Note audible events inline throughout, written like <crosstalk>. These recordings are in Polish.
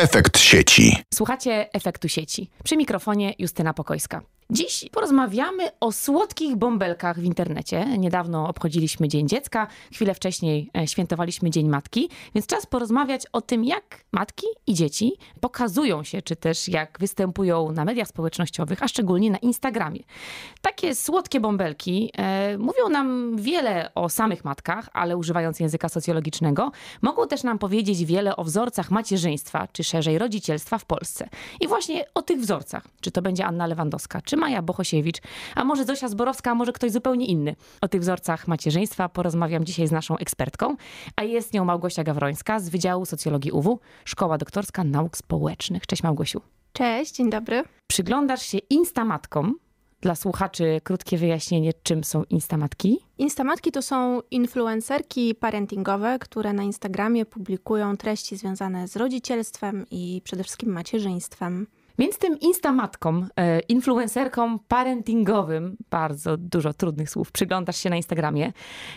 Efekt sieci. Słuchacie efektu sieci. Przy mikrofonie Justyna Pokojska. Dziś porozmawiamy o słodkich bąbelkach w internecie. Niedawno obchodziliśmy Dzień Dziecka, chwilę wcześniej e, świętowaliśmy Dzień Matki, więc czas porozmawiać o tym, jak matki i dzieci pokazują się, czy też jak występują na mediach społecznościowych, a szczególnie na Instagramie. Takie słodkie bąbelki e, mówią nam wiele o samych matkach, ale używając języka socjologicznego, mogą też nam powiedzieć wiele o wzorcach macierzyństwa, czy szerzej rodzicielstwa w Polsce. I właśnie o tych wzorcach, czy to będzie Anna Lewandowska, czy czy Maja Bochosiewicz, a może Zosia Zborowska, a może ktoś zupełnie inny. O tych wzorcach macierzyństwa porozmawiam dzisiaj z naszą ekspertką, a jest nią Małgosia Gawrońska z Wydziału Socjologii UW, Szkoła Doktorska Nauk Społecznych. Cześć Małgosiu. Cześć, dzień dobry. Przyglądasz się instamatkom, dla słuchaczy krótkie wyjaśnienie, czym są instamatki? Instamatki to są influencerki parentingowe, które na Instagramie publikują treści związane z rodzicielstwem i przede wszystkim macierzyństwem. Między tym instamatkom, e, influencerkom parentingowym, bardzo dużo trudnych słów, przyglądasz się na Instagramie.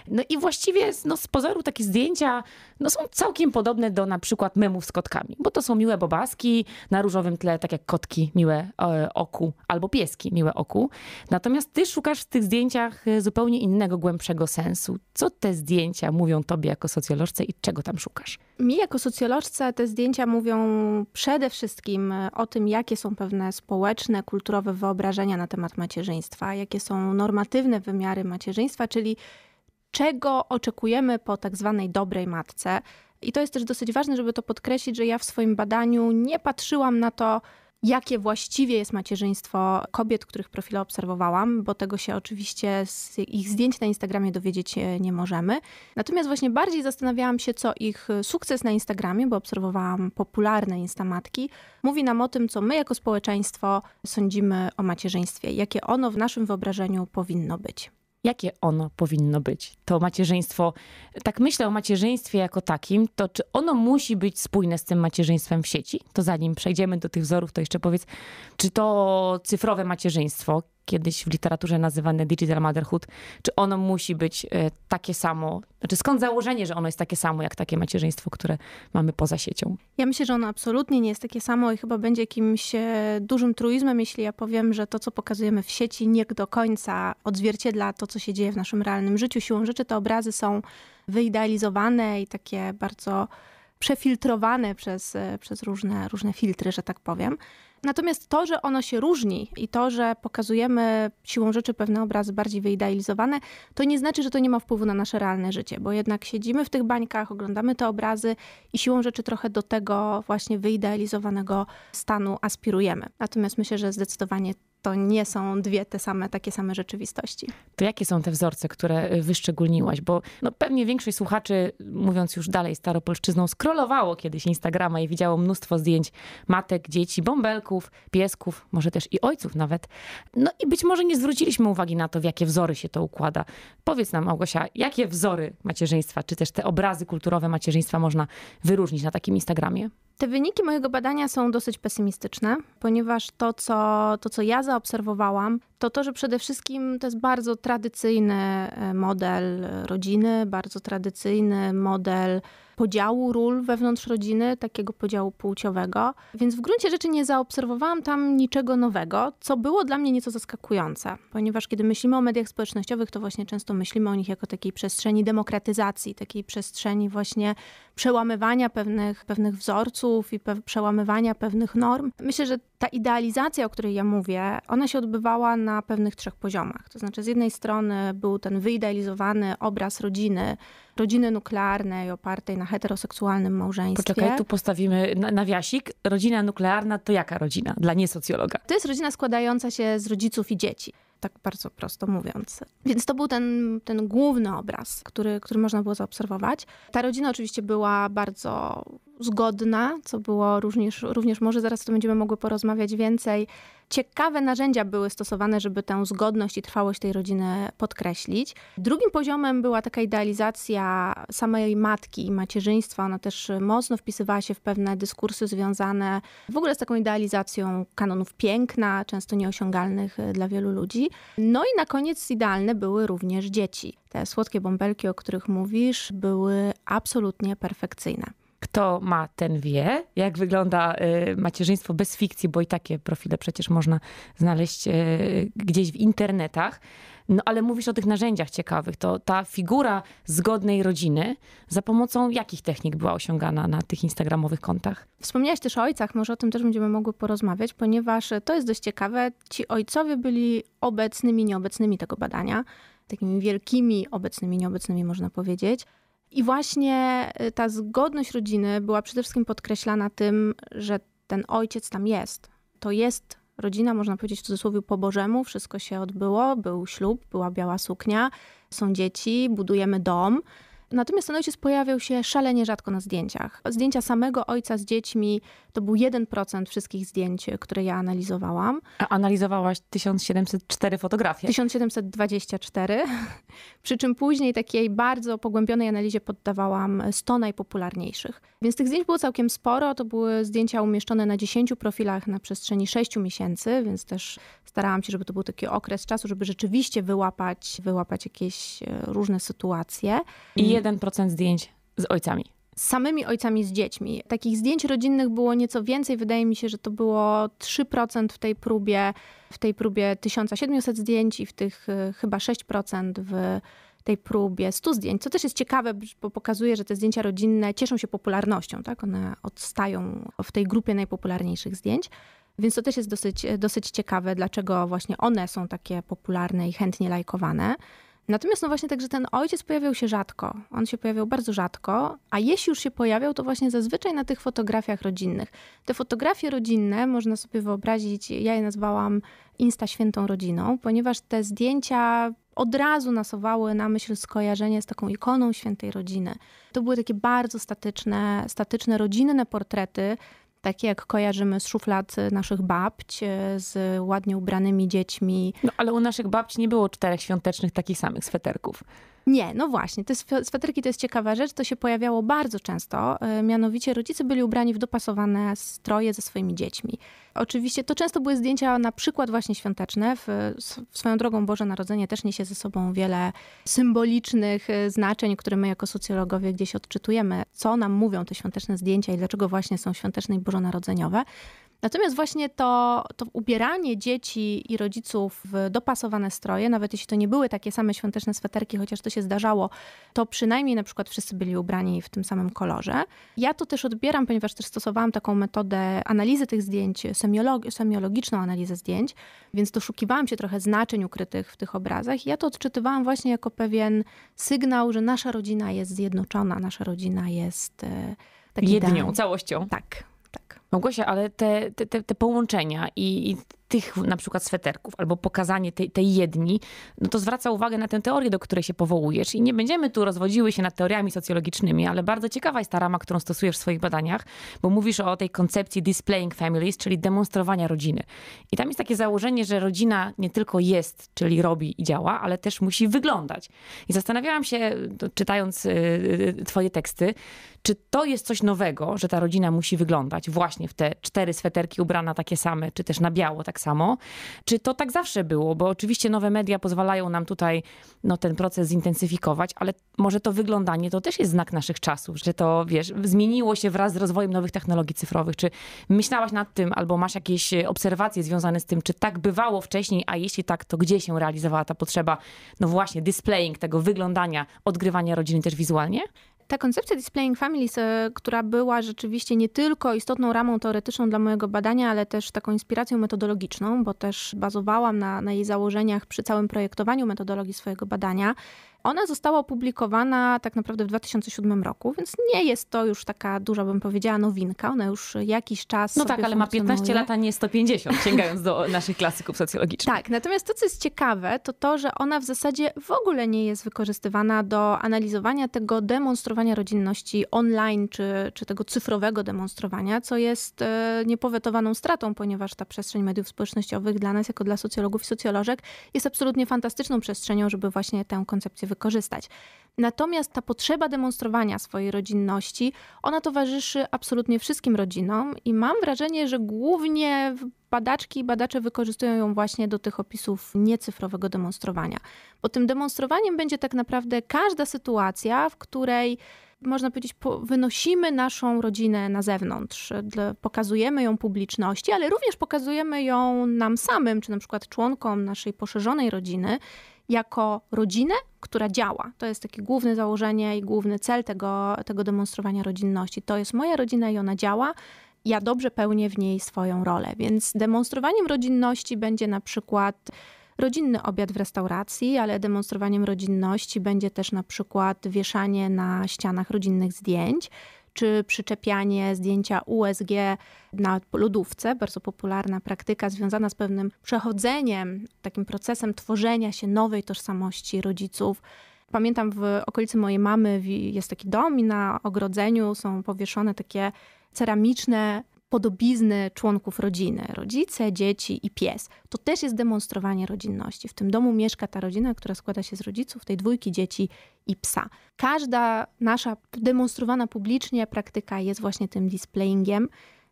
No i właściwie no, z pozoru takie zdjęcia no, są całkiem podobne do na przykład memów z kotkami, bo to są miłe bobaski na różowym tle, tak jak kotki miłe e, oku albo pieski miłe oku. Natomiast ty szukasz w tych zdjęciach e, zupełnie innego, głębszego sensu. Co te zdjęcia mówią tobie jako socjolożce i czego tam szukasz? Mi jako socjolożce te zdjęcia mówią przede wszystkim o tym, jak jakie są pewne społeczne, kulturowe wyobrażenia na temat macierzyństwa, jakie są normatywne wymiary macierzyństwa, czyli czego oczekujemy po tak zwanej dobrej matce. I to jest też dosyć ważne, żeby to podkreślić, że ja w swoim badaniu nie patrzyłam na to, jakie właściwie jest macierzyństwo kobiet, których profile obserwowałam, bo tego się oczywiście z ich zdjęć na Instagramie dowiedzieć e, nie możemy. Natomiast właśnie bardziej zastanawiałam się, co ich e, sukces na Instagramie, bo obserwowałam popularne instamatki, mówi nam o tym, co my jako społeczeństwo sądzimy o macierzyństwie, jakie ono w naszym wyobrażeniu powinno być jakie ono powinno być? To macierzyństwo, tak myślę o macierzyństwie jako takim, to czy ono musi być spójne z tym macierzyństwem w sieci? To zanim przejdziemy do tych wzorów, to jeszcze powiedz, czy to cyfrowe macierzyństwo, kiedyś w literaturze nazywane digital motherhood, czy ono musi być e, takie samo? Znaczy skąd założenie, że ono jest takie samo jak takie macierzyństwo, które mamy poza siecią? Ja myślę, że ono absolutnie nie jest takie samo i chyba będzie jakimś e, dużym truizmem, jeśli ja powiem, że to, co pokazujemy w sieci, nie do końca odzwierciedla to, co się dzieje w naszym realnym życiu. Siłą rzeczy te obrazy są wyidealizowane i takie bardzo przefiltrowane przez, e, przez różne, różne filtry, że tak powiem. Natomiast to, że ono się różni i to, że pokazujemy siłą rzeczy pewne obrazy bardziej wyidealizowane, to nie znaczy, że to nie ma wpływu na nasze realne życie, bo jednak siedzimy w tych bańkach, oglądamy te obrazy i siłą rzeczy trochę do tego właśnie wyidealizowanego stanu aspirujemy. Natomiast myślę, że zdecydowanie to nie są dwie te same, takie same rzeczywistości. To jakie są te wzorce, które y, wyszczególniłaś? Bo no, pewnie większość słuchaczy, mówiąc już dalej staropolszczyzną, skrolowało kiedyś Instagrama i widziało mnóstwo zdjęć matek, dzieci, bąbelków, piesków, może też i ojców nawet. No i być może nie zwróciliśmy uwagi na to, w jakie wzory się to układa. Powiedz nam, Małgosia, jakie wzory macierzyństwa, czy też te obrazy kulturowe macierzyństwa można wyróżnić na takim Instagramie? Te wyniki mojego badania są dosyć pesymistyczne, ponieważ to, co, to, co ja zaobserwowałam, to to, że przede wszystkim to jest bardzo tradycyjny e, model e, rodziny, bardzo tradycyjny model podziału ról wewnątrz rodziny, takiego podziału płciowego. Więc w gruncie rzeczy nie zaobserwowałam tam niczego nowego, co było dla mnie nieco zaskakujące, ponieważ kiedy myślimy o mediach społecznościowych, to właśnie często myślimy o nich jako takiej przestrzeni demokratyzacji, takiej przestrzeni właśnie przełamywania pewnych, pewnych wzorców i pe przełamywania pewnych norm. Myślę, że ta idealizacja, o której ja mówię, ona się odbywała na pewnych trzech poziomach. To znaczy, z jednej strony był ten wyidealizowany obraz rodziny, rodziny nuklearnej opartej na heteroseksualnym małżeństwie. Poczekaj, tu postawimy nawiasik. Rodzina nuklearna to jaka rodzina dla niesocjologa? To jest rodzina składająca się z rodziców i dzieci. Tak bardzo prosto mówiąc. Więc to był ten, ten główny obraz, który, który można było zaobserwować. Ta rodzina oczywiście była bardzo zgodna, co było również, również może zaraz to będziemy mogły porozmawiać więcej. Ciekawe narzędzia były stosowane, żeby tę zgodność i trwałość tej rodziny podkreślić. Drugim poziomem była taka idealizacja samej matki i macierzyństwa. Ona też mocno wpisywała się w pewne dyskursy związane w ogóle z taką idealizacją kanonów piękna, często nieosiągalnych e, dla wielu ludzi. No i na koniec idealne były również dzieci. Te słodkie bąbelki, o których mówisz, były absolutnie perfekcyjne. Kto ma, ten wie, jak wygląda y, macierzyństwo bez fikcji, bo i takie profile przecież można znaleźć y, gdzieś w internetach. No ale mówisz o tych narzędziach ciekawych. To ta figura zgodnej rodziny, za pomocą jakich technik była osiągana na tych instagramowych kontach? Wspomniałaś też o ojcach, może o tym też będziemy mogły porozmawiać, ponieważ to jest dość ciekawe. Ci ojcowie byli obecnymi, nieobecnymi tego badania takimi wielkimi obecnymi, nieobecnymi można powiedzieć. I właśnie y, ta zgodność rodziny była przede wszystkim podkreślana tym, że ten ojciec tam jest. To jest rodzina, można powiedzieć w cudzysłowie po Bożemu, wszystko się odbyło, był ślub, była biała suknia, są dzieci, budujemy dom. Natomiast ten ojciec pojawiał się szalenie rzadko na zdjęciach. Zdjęcia samego ojca z dziećmi to był 1% wszystkich zdjęć, które ja analizowałam. A analizowałaś 1704 fotografie? 1724. Przy czym później takiej bardzo pogłębionej analizie poddawałam 100 najpopularniejszych. Więc tych zdjęć było całkiem sporo. To były zdjęcia umieszczone na 10 profilach na przestrzeni 6 miesięcy, więc też starałam się, żeby to był taki okres czasu, żeby rzeczywiście wyłapać, wyłapać jakieś e, różne sytuacje. I no 1% zdjęć z ojcami samymi ojcami z dziećmi. Takich zdjęć rodzinnych było nieco więcej. Wydaje mi się, że to było 3% w tej próbie, w tej próbie 1700 zdjęć i w tych y, chyba 6% w tej próbie 100 zdjęć, co też jest ciekawe, bo pokazuje, że te zdjęcia rodzinne cieszą się popularnością, tak? One odstają w tej grupie najpopularniejszych zdjęć. Więc to też jest dosyć, dosyć ciekawe, dlaczego właśnie one są takie popularne i chętnie lajkowane. Natomiast no właśnie także ten ojciec pojawiał się rzadko. On się pojawiał bardzo rzadko, a jeśli już się pojawiał, to właśnie zazwyczaj na tych fotografiach rodzinnych. Te fotografie rodzinne można sobie wyobrazić, ja je nazwałam Insta Świętą Rodziną, ponieważ te zdjęcia od razu nasowały na myśl skojarzenie z taką ikoną świętej rodziny. To były takie bardzo statyczne, statyczne rodzinne portrety, takie jak kojarzymy z szuflad y, naszych babć, y, z ładnie ubranymi dziećmi. No ale u naszych babci nie było czterech świątecznych takich samych sweterków. Nie, no właśnie. Te sweterki to jest ciekawa rzecz, to się pojawiało bardzo często. Y, mianowicie rodzice byli ubrani w dopasowane stroje ze swoimi dziećmi. Oczywiście to często były zdjęcia na przykład właśnie świąteczne. W, swoją drogą Boże Narodzenie też niesie ze sobą wiele symbolicznych e, znaczeń, które my jako socjologowie gdzieś odczytujemy. Co nam mówią te świąteczne zdjęcia i dlaczego właśnie są świąteczne i bożonarodzeniowe. Natomiast właśnie to, to ubieranie dzieci i rodziców w dopasowane stroje, nawet jeśli to nie były takie same świąteczne sweterki, chociaż to się zdarzało, to przynajmniej na przykład wszyscy byli ubrani w tym samym kolorze. Ja to też odbieram, ponieważ też stosowałam taką metodę analizy tych zdjęć semiologiczną analizę zdjęć, więc doszukiwałam się trochę znaczeń ukrytych w tych obrazach. I ja to odczytywałam właśnie jako pewien sygnał, że nasza rodzina jest zjednoczona, nasza rodzina jest e, taki jednią, całością. Tak, tak. Małgosia, ale te, te, te, te połączenia i, i tych na przykład sweterków albo pokazanie tej, tej jedni, no to zwraca uwagę na tę teorię, do której się powołujesz. I nie będziemy tu rozwodziły się nad teoriami socjologicznymi, ale bardzo ciekawa jest ta rama, którą stosujesz w swoich badaniach, bo mówisz o tej koncepcji displaying families, czyli demonstrowania rodziny. I tam jest takie założenie, że rodzina nie tylko jest, czyli robi i działa, ale też musi wyglądać. I zastanawiałam się, czytając y, y, twoje teksty, czy to jest coś nowego, że ta rodzina musi wyglądać właśnie w te cztery sweterki ubrana takie same, czy też na biało, tak tak samo. Czy to tak zawsze było? Bo oczywiście nowe media pozwalają nam tutaj no, ten proces zintensyfikować, ale może to wyglądanie to też jest znak naszych czasów, że to, wiesz, zmieniło się wraz z rozwojem nowych technologii cyfrowych. Czy myślałaś nad tym, albo masz jakieś e, obserwacje związane z tym, czy tak bywało wcześniej, a jeśli tak, to gdzie się realizowała ta potrzeba, no właśnie, displaying tego wyglądania, odgrywania rodziny też wizualnie? Ta koncepcja Displaying Families, e, która była rzeczywiście nie tylko istotną ramą teoretyczną dla mojego badania, ale też taką inspiracją metodologiczną, bo też bazowałam na, na jej założeniach przy całym projektowaniu metodologii swojego badania. Ona została opublikowana tak naprawdę w 2007 roku, więc nie jest to już taka duża, bym powiedziała, nowinka. Ona już jakiś czas. No tak, ale ma 15 lat, a nie 150, <laughs> sięgając do naszych klasyków socjologicznych. Tak, natomiast to, co jest ciekawe, to to, że ona w zasadzie w ogóle nie jest wykorzystywana do analizowania tego demonstrowania rodzinności online, czy, czy tego cyfrowego demonstrowania, co jest e, niepowetowaną stratą, ponieważ ta przestrzeń mediów społecznościowych dla nas, jako dla socjologów i socjolożek, jest absolutnie fantastyczną przestrzenią, żeby właśnie tę koncepcję wykorzystać wykorzystać. Natomiast ta potrzeba demonstrowania swojej rodzinności, ona towarzyszy absolutnie wszystkim rodzinom i mam wrażenie, że głównie badaczki i badacze wykorzystują ją właśnie do tych opisów niecyfrowego demonstrowania. Bo tym demonstrowaniem będzie tak naprawdę każda sytuacja, w której można powiedzieć, wynosimy naszą rodzinę na zewnątrz, pokazujemy ją publiczności, ale również pokazujemy ją nam samym, czy na przykład członkom naszej poszerzonej rodziny jako rodzinę, która działa. To jest takie główne założenie i główny cel tego, tego demonstrowania rodzinności. To jest moja rodzina i ona działa. Ja dobrze pełnię w niej swoją rolę. Więc demonstrowaniem rodzinności będzie na przykład rodzinny obiad w restauracji, ale demonstrowaniem rodzinności będzie też na przykład wieszanie na ścianach rodzinnych zdjęć czy przyczepianie zdjęcia USG na lodówce, bardzo popularna praktyka związana z pewnym przechodzeniem, takim procesem tworzenia się nowej tożsamości rodziców. Pamiętam w okolicy mojej mamy jest taki dom i na ogrodzeniu są powieszone takie ceramiczne podobizny członków rodziny rodzice, dzieci i pies to też jest demonstrowanie rodzinności. W tym domu mieszka ta rodzina, która składa się z rodziców, tej dwójki dzieci i psa. Każda nasza demonstrowana publicznie praktyka jest właśnie tym displayingiem,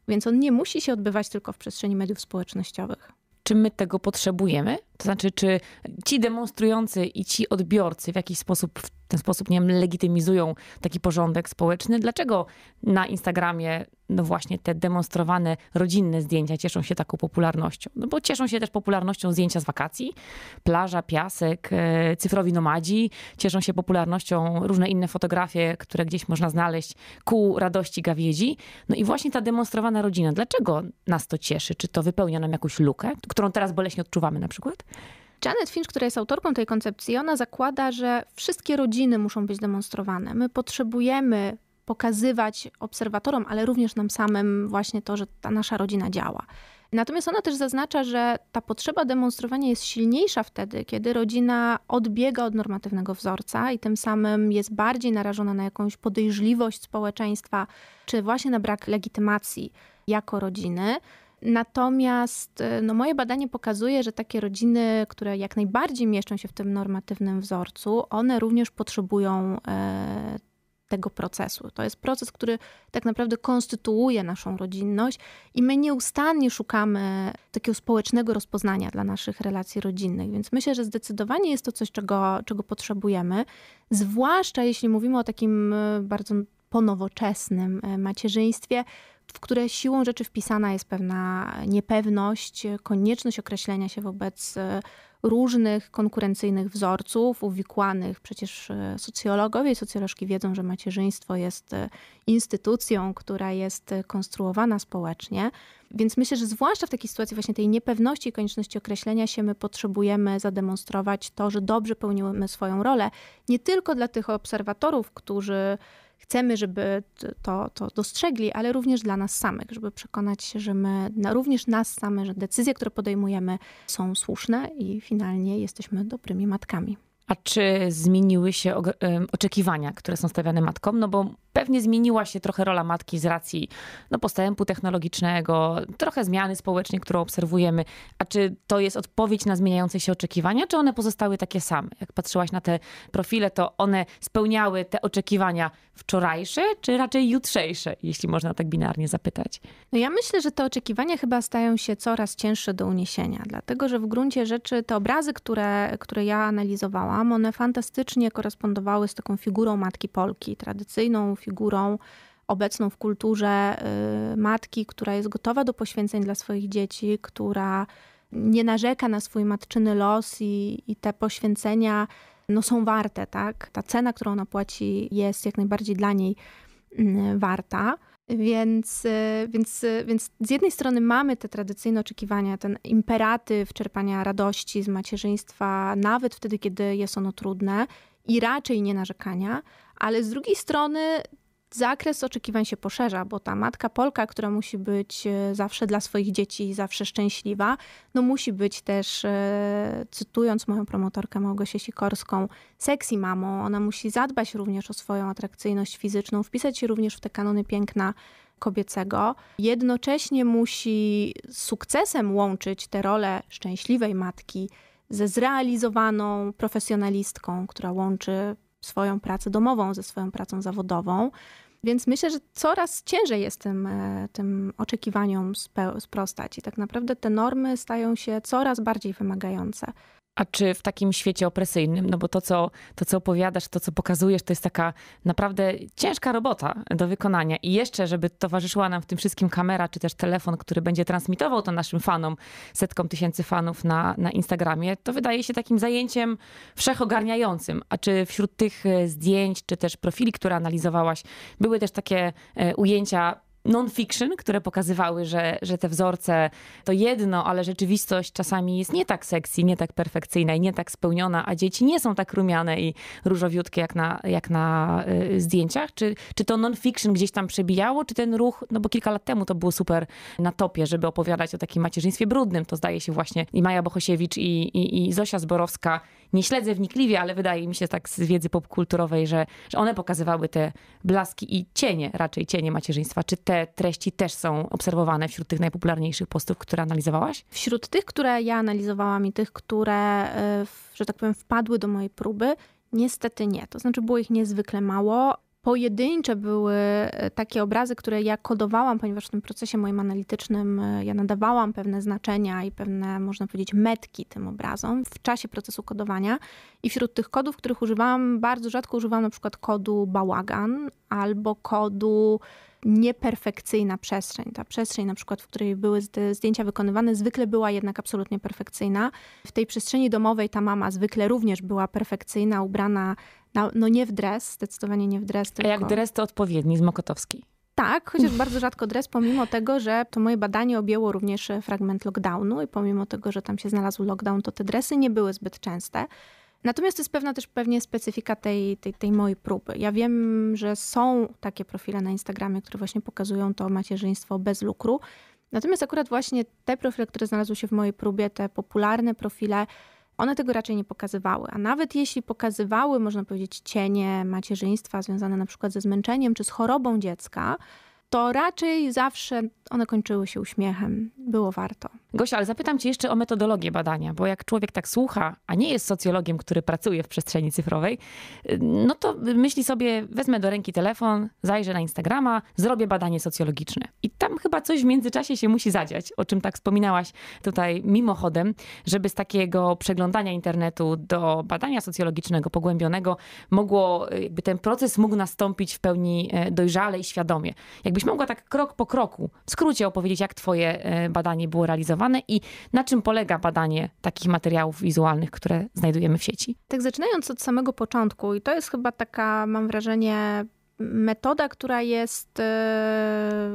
więc on nie musi się odbywać tylko w przestrzeni mediów społecznościowych czy my tego potrzebujemy? To znaczy, czy ci demonstrujący i ci odbiorcy w jakiś sposób w w ten sposób, nie wiem, legitymizują taki porządek społeczny. Dlaczego na Instagramie, no właśnie te demonstrowane rodzinne zdjęcia cieszą się taką popularnością? No bo cieszą się też popularnością zdjęcia z wakacji, plaża, piasek, e, cyfrowi nomadzi, cieszą się popularnością różne inne fotografie, które gdzieś można znaleźć ku radości gawiedzi. No i właśnie ta demonstrowana rodzina, dlaczego nas to cieszy? Czy to wypełnia nam jakąś lukę, którą teraz boleśnie odczuwamy na przykład? Janet Finch, która jest autorką tej koncepcji, ona zakłada, że wszystkie rodziny muszą być demonstrowane. My potrzebujemy pokazywać obserwatorom, ale również nam samym właśnie to, że ta nasza rodzina działa. Natomiast ona też zaznacza, że ta potrzeba demonstrowania jest silniejsza wtedy, kiedy rodzina odbiega od normatywnego wzorca i tym samym jest bardziej narażona na jakąś podejrzliwość społeczeństwa, czy właśnie na brak legitymacji jako rodziny. Natomiast e, no, moje badanie pokazuje, że takie rodziny, które jak najbardziej mieszczą się w tym normatywnym wzorcu, one również potrzebują e, tego procesu. To jest proces, który tak naprawdę konstytuuje naszą rodzinność i my nieustannie szukamy takiego społecznego rozpoznania dla naszych relacji rodzinnych. Więc myślę, że zdecydowanie jest to coś, czego, czego potrzebujemy, zwłaszcza jeśli mówimy o takim e, bardzo ponowoczesnym macierzyństwie, w które siłą rzeczy wpisana jest pewna niepewność, konieczność określenia się wobec e, różnych konkurencyjnych wzorców uwikłanych. Przecież e, socjologowie i socjolożki wiedzą, że macierzyństwo jest e, instytucją, która jest konstruowana społecznie. Więc myślę, że zwłaszcza w takiej sytuacji właśnie tej niepewności i konieczności określenia się, my potrzebujemy zademonstrować to, że dobrze pełniły swoją rolę. Nie tylko dla tych obserwatorów, którzy chcemy, żeby to, to dostrzegli, ale również dla nas samych, żeby przekonać się, że my, no, również nas same, że decyzje, które podejmujemy są słuszne i finalnie jesteśmy dobrymi matkami. A czy zmieniły się oczekiwania, które są stawiane matkom? No bo pewnie zmieniła się trochę rola matki z racji no, postępu technologicznego, trochę zmiany społecznej, którą obserwujemy. A czy to jest odpowiedź na zmieniające się oczekiwania, czy one pozostały takie same? Jak patrzyłaś na te profile, to one spełniały te oczekiwania wczorajsze, czy raczej jutrzejsze, jeśli można tak binarnie zapytać? No ja myślę, że te oczekiwania chyba stają się coraz cięższe do uniesienia, dlatego że w gruncie rzeczy te obrazy, które, które ja analizowałam, one fantastycznie korespondowały z taką figurą matki Polki, tradycyjną figurą obecną w kulturze y, matki, która jest gotowa do poświęceń dla swoich dzieci, która nie narzeka na swój matczyny los i, i te poświęcenia no, są warte, tak? Ta cena, którą ona płaci, jest jak najbardziej dla niej mm, warta. Więc, y, więc, y, więc z jednej strony mamy te tradycyjne oczekiwania, ten imperatyw czerpania radości z macierzyństwa, nawet wtedy, kiedy jest ono trudne i raczej nie narzekania, ale z drugiej strony zakres oczekiwań się poszerza, bo ta matka Polka, która musi być e, zawsze dla swoich dzieci, zawsze szczęśliwa, no musi być też, e, cytując moją promotorkę Małgosię Sikorską, sexy mamą. Ona musi zadbać również o swoją atrakcyjność fizyczną, wpisać się również w te kanony piękna kobiecego. Jednocześnie musi z sukcesem łączyć tę rolę szczęśliwej matki ze zrealizowaną profesjonalistką, która łączy swoją pracę domową ze swoją pracą zawodową. Więc myślę, że coraz ciężej jest tym, e, tym oczekiwaniom sprostać i tak naprawdę te normy stają się coraz bardziej wymagające. A czy w takim świecie opresyjnym, no bo to co, to, co opowiadasz, to, co pokazujesz, to jest taka naprawdę ciężka robota do wykonania. I jeszcze, żeby towarzyszyła nam w tym wszystkim kamera, czy też telefon, który będzie transmitował to naszym fanom, setkom tysięcy fanów na, na Instagramie, to wydaje się takim zajęciem wszechogarniającym. A czy wśród tych e, zdjęć, czy też profili, które analizowałaś, były też takie e, ujęcia non-fiction, które pokazywały, że, że te wzorce to jedno, ale rzeczywistość czasami jest nie tak sexy, nie tak perfekcyjna i nie tak spełniona, a dzieci nie są tak rumiane i różowiutkie jak na, jak na y, zdjęciach? Czy, czy to non-fiction gdzieś tam przebijało, czy ten ruch, no bo kilka lat temu to było super na topie, żeby opowiadać o takim macierzyństwie brudnym, to zdaje się właśnie i Maja Bohosiewicz i, i, i Zosia Zborowska nie śledzę wnikliwie, ale wydaje mi się tak z wiedzy popkulturowej, że, że one pokazywały te blaski i cienie, raczej cienie macierzyństwa. Czy te treści też są obserwowane wśród tych najpopularniejszych postów, które analizowałaś? Wśród tych, które ja analizowałam i tych, które, e, że tak powiem, wpadły do mojej próby, niestety nie. To znaczy było ich niezwykle mało pojedyncze były e, takie obrazy, które ja kodowałam, ponieważ w tym procesie moim analitycznym e, ja nadawałam pewne znaczenia i pewne, można powiedzieć, metki tym obrazom w czasie procesu kodowania. I wśród tych kodów, których używałam, bardzo rzadko używałam na przykład kodu bałagan albo kodu nieperfekcyjna przestrzeń. Ta przestrzeń, na przykład, w której były zdjęcia wykonywane, zwykle była jednak absolutnie perfekcyjna. W tej przestrzeni domowej ta mama zwykle również była perfekcyjna, ubrana no, no nie w dres, zdecydowanie nie w dres. Tylko... A jak dres to odpowiedni z Mokotowskiej? Tak, chociaż bardzo rzadko dres, pomimo tego, że to moje badanie objęło również e, fragment lockdownu i pomimo tego, że tam się znalazł lockdown, to te dresy nie były zbyt częste. Natomiast to jest pewna też pewnie specyfika tej, tej, tej mojej próby. Ja wiem, że są takie profile na Instagramie, które właśnie pokazują to macierzyństwo bez lukru. Natomiast akurat właśnie te profile, które znalazły się w mojej próbie, te popularne profile, one tego raczej nie pokazywały. A nawet jeśli pokazywały, można powiedzieć, cienie macierzyństwa związane na przykład ze zmęczeniem czy z chorobą dziecka, to raczej zawsze one kończyły się uśmiechem. Było warto. Gosia, ale zapytam cię jeszcze o metodologię badania, bo jak człowiek tak słucha, a nie jest socjologiem, który pracuje w przestrzeni cyfrowej, no to myśli sobie, wezmę do ręki telefon, zajrzę na Instagrama, zrobię badanie socjologiczne. I tam chyba coś w międzyczasie się musi zadziać, o czym tak wspominałaś tutaj mimochodem, żeby z takiego przeglądania internetu do badania socjologicznego, pogłębionego, mogło, jakby ten proces mógł nastąpić w pełni e, dojrzale i świadomie. Jakbyś mogła tak krok po kroku skrócie opowiedzieć, jak Twoje e, badanie było realizowane i na czym polega badanie takich materiałów wizualnych, które znajdujemy w sieci? Tak, zaczynając od samego początku, i to jest chyba taka, mam wrażenie, metoda, która jest e,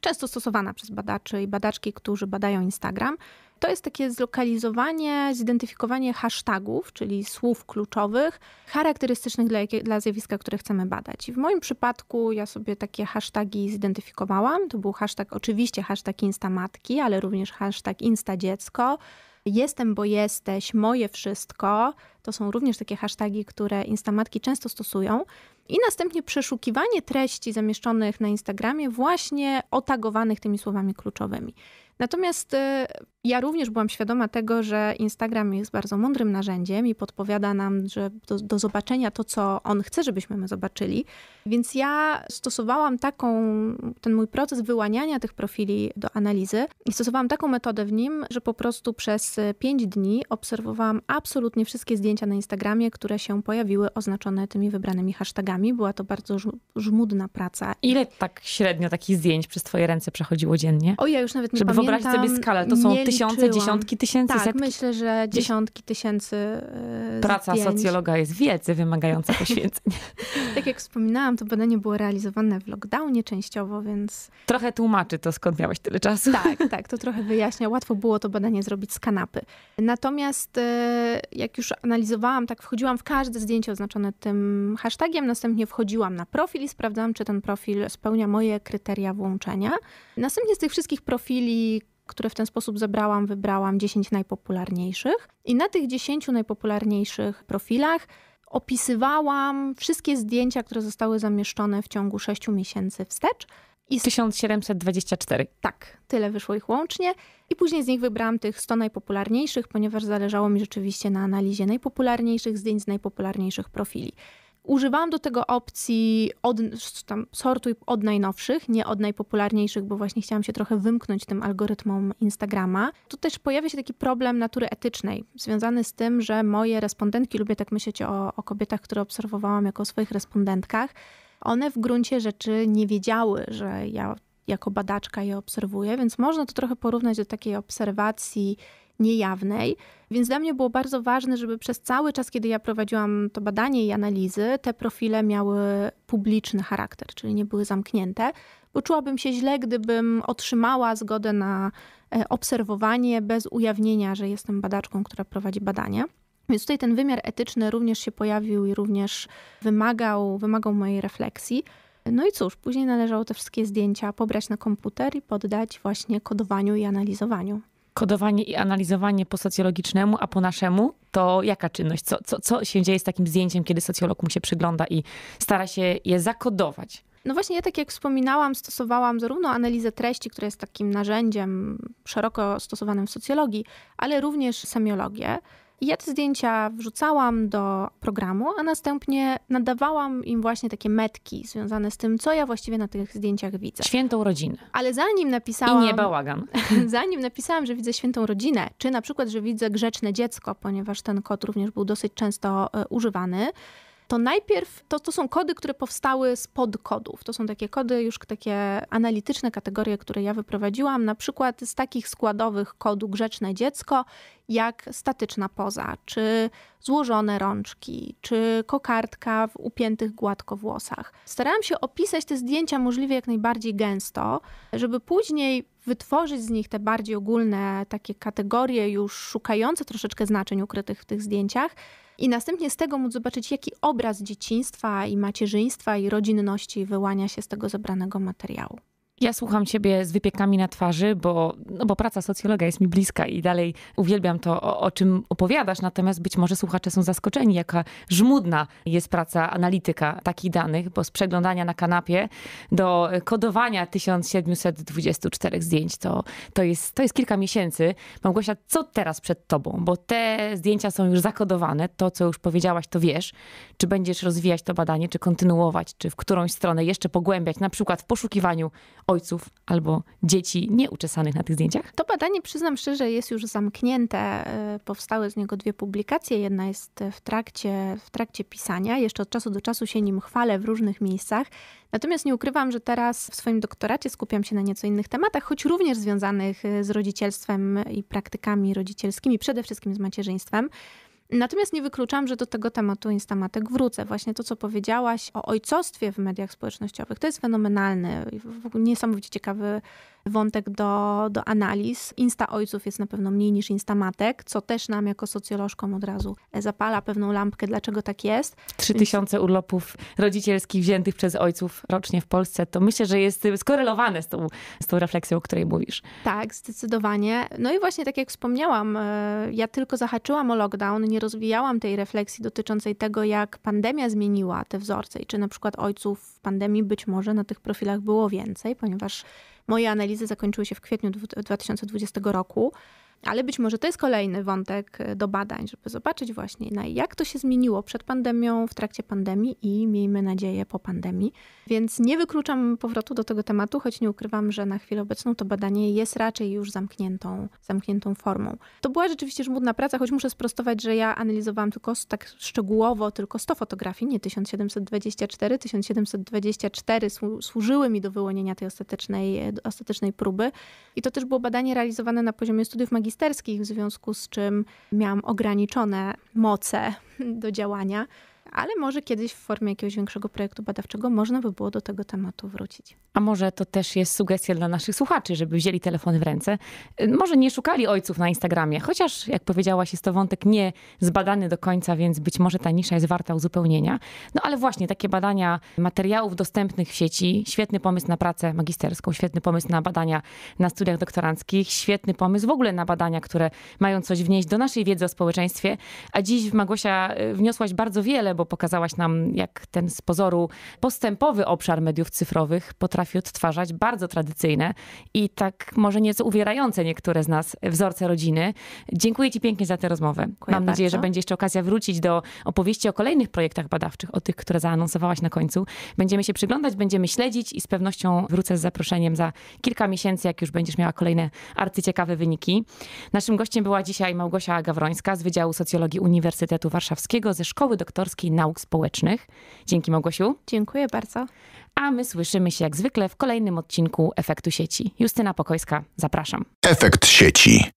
często stosowana przez badaczy i badaczki, którzy badają Instagram to jest takie zlokalizowanie, zidentyfikowanie hashtagów, czyli słów kluczowych, charakterystycznych dla, dla zjawiska, które chcemy badać. I w moim przypadku ja sobie takie hasztagi zidentyfikowałam. To był hashtag, oczywiście hashtag Matki, ale również hashtag Dziecko. Jestem, bo jesteś, moje wszystko. To są również takie hasztagi, które instamatki często stosują. I następnie przeszukiwanie treści zamieszczonych na Instagramie, właśnie otagowanych tymi słowami kluczowymi. Natomiast y, ja również byłam świadoma tego, że Instagram jest bardzo mądrym narzędziem i podpowiada nam, że do, do, zobaczenia to, co on chce, żebyśmy my zobaczyli. Więc ja stosowałam taką, ten mój proces wyłaniania tych profili do analizy i stosowałam taką metodę w nim, że po prostu przez y, pięć dni obserwowałam absolutnie wszystkie zdjęcia na Instagramie, które się pojawiły oznaczone tymi wybranymi hashtagami. Była to bardzo żmudna praca. Ile tak średnio takich zdjęć przez twoje ręce przechodziło dziennie? O, ja już nawet nie Żeby pamiętam. Żeby wyobrazić sobie skalę, to są nie tysiące, dziesiątki tysięcy, tak, setki? myślę, że dziesiątki tysięcy e, Praca zdjęć. socjologa jest wiedzy wymagająca poświęcenia. <laughs> tak jak wspominałam, to badanie było realizowane w lockdownie częściowo, więc... Trochę tłumaczy to, skąd miałaś tyle czasu. tak, <laughs> tak, to trochę wyjaśnia. Łatwo było to badanie zrobić z kanapy. Natomiast e, jak już analizowałam, tak wchodziłam w każde zdjęcie oznaczone tym hashtagiem, następnie wchodziłam na profil i sprawdzałam, czy ten profil spełnia moje kryteria włączenia. Następnie z tych wszystkich profili które w ten sposób zebrałam, wybrałam 10 najpopularniejszych. I na tych 10 najpopularniejszych profilach opisywałam wszystkie zdjęcia, które zostały zamieszczone w ciągu 6 miesięcy wstecz. I 1724. Tak, tyle wyszło ich łącznie. I później z nich wybrałam tych 100 najpopularniejszych, ponieważ zależało mi rzeczywiście na analizie najpopularniejszych zdjęć z najpopularniejszych profili. Używałam do tego opcji od, tam, sortuj od najnowszych, nie od najpopularniejszych, bo właśnie chciałam się trochę wymknąć tym algorytmom Instagrama. Tu też pojawia się taki problem natury etycznej, związany z tym, że moje respondentki, lubię tak myśleć o, o kobietach, które obserwowałam jako swoich respondentkach, one w gruncie rzeczy nie wiedziały, że ja jako badaczka je obserwuję, więc można to trochę porównać do takiej obserwacji niejawnej. Więc dla mnie było bardzo ważne, żeby przez cały czas, kiedy ja prowadziłam to badanie i analizy, te profile miały publiczny charakter, czyli nie były zamknięte, bo czułabym się źle, gdybym otrzymała zgodę na e, obserwowanie bez ujawnienia, że jestem badaczką, która prowadzi badanie. Więc tutaj ten wymiar etyczny również się pojawił i również wymagał, wymagał mojej refleksji. No i cóż, później należało te wszystkie zdjęcia pobrać na komputer i poddać właśnie kodowaniu i analizowaniu kodowanie i analizowanie po socjologicznemu, a po naszemu, to jaka czynność? Co, co, co się dzieje z takim zdjęciem, kiedy socjolog mu się przygląda i stara się je zakodować? No właśnie, ja tak jak wspominałam, stosowałam zarówno analizę treści, która jest takim narzędziem szeroko stosowanym w socjologii, ale również semiologię. I ja te zdjęcia wrzucałam do programu, a następnie nadawałam im właśnie takie metki związane z tym, co ja właściwie na tych zdjęciach widzę. Świętą rodzinę. Ale zanim napisałam. I nie bałagan. <laughs> Zanim napisałam, że widzę świętą rodzinę, czy na przykład, że widzę grzeczne dziecko, ponieważ ten kod również był dosyć często e, używany to najpierw to, to są kody, które powstały z podkodów. To są takie kody, już takie analityczne kategorie, które ja wyprowadziłam, na przykład z takich składowych kodu grzeczne dziecko, jak statyczna poza, czy złożone rączki, czy kokardka w upiętych gładko włosach. Starałam się opisać te zdjęcia możliwie jak najbardziej gęsto, żeby później wytworzyć z nich te bardziej ogólne takie kategorie, już szukające troszeczkę znaczeń ukrytych w tych zdjęciach, i następnie z tego móc zobaczyć, jaki obraz dzieciństwa i macierzyństwa i rodzinności wyłania się z tego zebranego materiału. Ja słucham ciebie z wypiekami na twarzy, bo, no bo praca socjologa jest mi bliska i dalej uwielbiam to, o, o czym opowiadasz, natomiast być może słuchacze są zaskoczeni, jaka żmudna jest praca analityka takich danych, bo z przeglądania na kanapie do kodowania 1724 zdjęć to, to, jest, to jest kilka miesięcy. Małgosia, co teraz przed tobą? Bo te zdjęcia są już zakodowane, to co już powiedziałaś, to wiesz. Czy będziesz rozwijać to badanie, czy kontynuować, czy w którąś stronę jeszcze pogłębiać, na przykład w poszukiwaniu ojców albo dzieci nieuczesanych na tych zdjęciach? To badanie, przyznam szczerze, jest już zamknięte. E, powstały z niego dwie publikacje. Jedna jest w trakcie, w trakcie pisania. Jeszcze od czasu do czasu się nim chwalę w różnych miejscach. Natomiast nie ukrywam, że teraz w swoim doktoracie skupiam się na nieco innych tematach, choć również związanych e, z rodzicielstwem i praktykami rodzicielskimi, przede wszystkim z macierzyństwem. Natomiast nie wykluczam, że do tego tematu Instamatek wrócę. Właśnie to, co powiedziałaś o ojcostwie w mediach społecznościowych, to jest fenomenalny, niesamowicie ciekawy wątek do, do analiz. Insta ojców jest na pewno mniej niż insta matek, co też nam jako socjolożkom od razu e, zapala pewną lampkę, dlaczego tak jest. 3000 Więc... urlopów rodzicielskich wziętych przez ojców rocznie w Polsce, to myślę, że jest skorelowane z tą, z tą refleksją, o której mówisz. Tak, zdecydowanie. No i właśnie tak jak wspomniałam, e, ja tylko zahaczyłam o lockdown, nie rozwijałam tej refleksji dotyczącej tego, jak pandemia zmieniła te wzorce i czy na przykład ojców w pandemii być może na tych profilach było więcej, ponieważ Moje analizy zakończyły się w kwietniu 2020 roku. Ale być może to jest kolejny wątek e, do badań, żeby zobaczyć właśnie, na jak to się zmieniło przed pandemią, w trakcie pandemii i miejmy nadzieję po pandemii. Więc nie wykluczam powrotu do tego tematu, choć nie ukrywam, że na chwilę obecną to badanie jest raczej już zamkniętą, zamkniętą formą. To była rzeczywiście żmudna praca, choć muszę sprostować, że ja analizowałam tylko tak szczegółowo tylko 100 fotografii, nie 1724. 1724 służyły mi do wyłonienia tej ostatecznej, e, ostatecznej próby. I to też było badanie realizowane na poziomie studiów magisterskich ministerskich, w związku z czym miałam ograniczone moce do działania ale może kiedyś w formie jakiegoś większego projektu badawczego można by było do tego tematu wrócić. A może to też jest sugestia dla naszych słuchaczy, żeby wzięli telefony w ręce. Y, może nie szukali ojców na Instagramie, chociaż jak powiedziałaś, jest to wątek nie zbadany do końca, więc być może ta nisza jest warta uzupełnienia. No ale właśnie takie badania materiałów dostępnych w sieci, świetny pomysł na pracę magisterską, świetny pomysł na badania na studiach doktoranckich, świetny pomysł w ogóle na badania, które mają coś wnieść do naszej wiedzy o społeczeństwie. A dziś Magosia y, wniosłaś bardzo wiele, bo bo pokazałaś nam, jak ten z pozoru postępowy obszar mediów cyfrowych potrafi odtwarzać bardzo tradycyjne i tak może nieco uwierające niektóre z nas wzorce rodziny. Dziękuję Ci pięknie za tę rozmowę. Dziękuję Mam bardzo. nadzieję, że będzie jeszcze okazja wrócić do opowieści o kolejnych projektach badawczych, o tych, które zaanonsowałaś na końcu. Będziemy się przyglądać, będziemy śledzić i z pewnością wrócę z zaproszeniem za kilka miesięcy, jak już będziesz miała kolejne arcyciekawe wyniki. Naszym gościem była dzisiaj Małgosia Gawrońska z Wydziału Socjologii Uniwersytetu Warszawskiego ze Szkoły Doktorskiej Nauk Społecznych. Dzięki Małgosiu. Dziękuję bardzo. A my słyszymy się jak zwykle w kolejnym odcinku Efektu Sieci. Justyna Pokojska, zapraszam. Efekt Sieci.